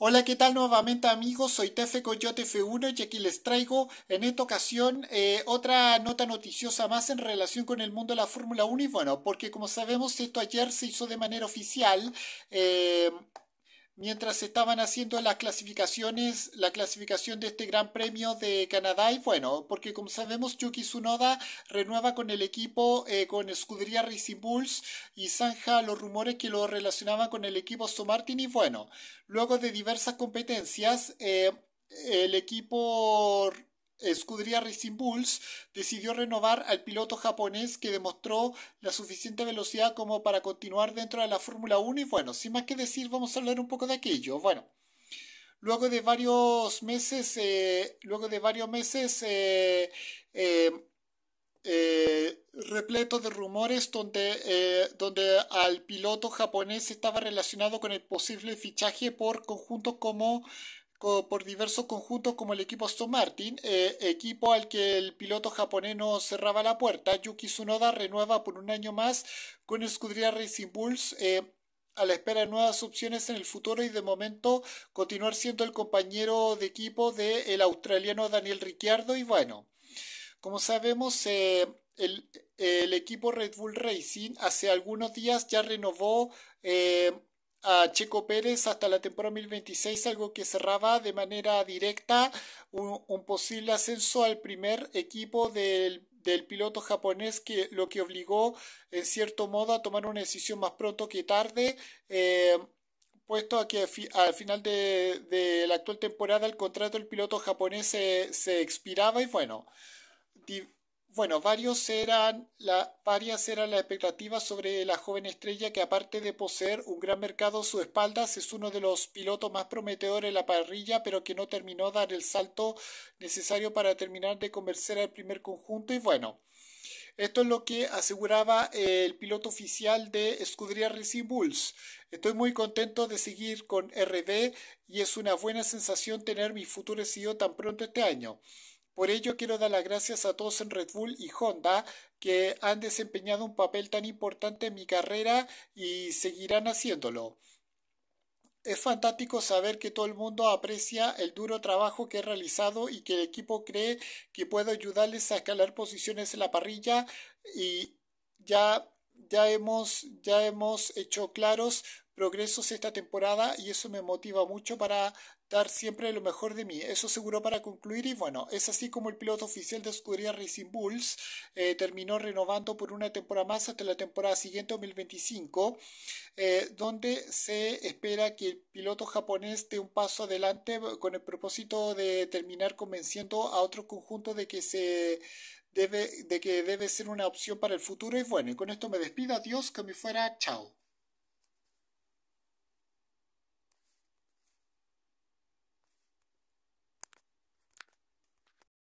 Hola, ¿qué tal nuevamente amigos? Soy Tefe Coyote F1 y aquí les traigo en esta ocasión eh, otra nota noticiosa más en relación con el mundo de la Fórmula 1 y bueno, porque como sabemos esto ayer se hizo de manera oficial. Eh, mientras estaban haciendo las clasificaciones, la clasificación de este Gran Premio de Canadá. Y bueno, porque como sabemos, Yuki Tsunoda renueva con el equipo, eh, con Escudería Racing Bulls y zanja los rumores que lo relacionaban con el equipo Martin Y bueno, luego de diversas competencias, eh, el equipo escudería Racing Bulls decidió renovar al piloto japonés que demostró la suficiente velocidad como para continuar dentro de la Fórmula 1 y bueno, sin más que decir vamos a hablar un poco de aquello. Bueno, luego de varios meses, eh, luego de varios meses eh, eh, repleto de rumores donde, donde al piloto japonés estaba relacionado con el posible fichaje por conjuntos como por diversos conjuntos como el equipo Aston Martin, eh, equipo al que el piloto japonés no cerraba la puerta. Yuki Tsunoda renueva por un año más con Escudería Racing Bulls. Eh, a la espera de nuevas opciones en el futuro y de momento continuar siendo el compañero de equipo del australiano Daniel Ricciardo y bueno, como sabemos eh, el, el, equipo Red Bull Racing hace algunos días ya renovó a Checo Pérez hasta la temporada 2026, algo que cerraba de manera directa un, posible ascenso al primer equipo del, piloto japonés, que lo que obligó en cierto modo a tomar una decisión más pronto que tarde. Eh, puesto a que al final de, la actual temporada el contrato del piloto japonés se, expiraba y bueno, bueno, varias eran las expectativas sobre la joven estrella que aparte de poseer un gran mercado a sus espaldas es uno de los pilotos más prometedores en la parrilla pero que no terminó dar el salto necesario para terminar de convencer al primer conjunto y bueno, esto es lo que aseguraba eh, el piloto oficial de Scuderia Racing Bulls. Estoy muy contento de seguir con RB y es una buena sensación tener mi futuro decidido tan pronto este año. Por ello quiero dar las gracias a todos en Red Bull y Honda que han desempeñado un papel tan importante en mi carrera y seguirán haciéndolo. Es fantástico saber que todo el mundo aprecia el duro trabajo que he realizado y que el equipo cree que puedo ayudarles a escalar posiciones en la parrilla y ya ya hemos, ya hemos hecho claros progresos esta temporada y eso me motiva mucho para dar siempre lo mejor de mí. Eso seguro para concluir y bueno, es así como el piloto oficial de escudería Racing Bulls eh, terminó renovando por una temporada más hasta la temporada siguiente 2025, eh, donde se espera que el piloto japonés dé un paso adelante con el propósito de terminar convenciendo a otro conjunto de que se debe, de que debe ser una opción para el futuro. Y bueno, y con esto me despido, adiós, que me fuera, chao.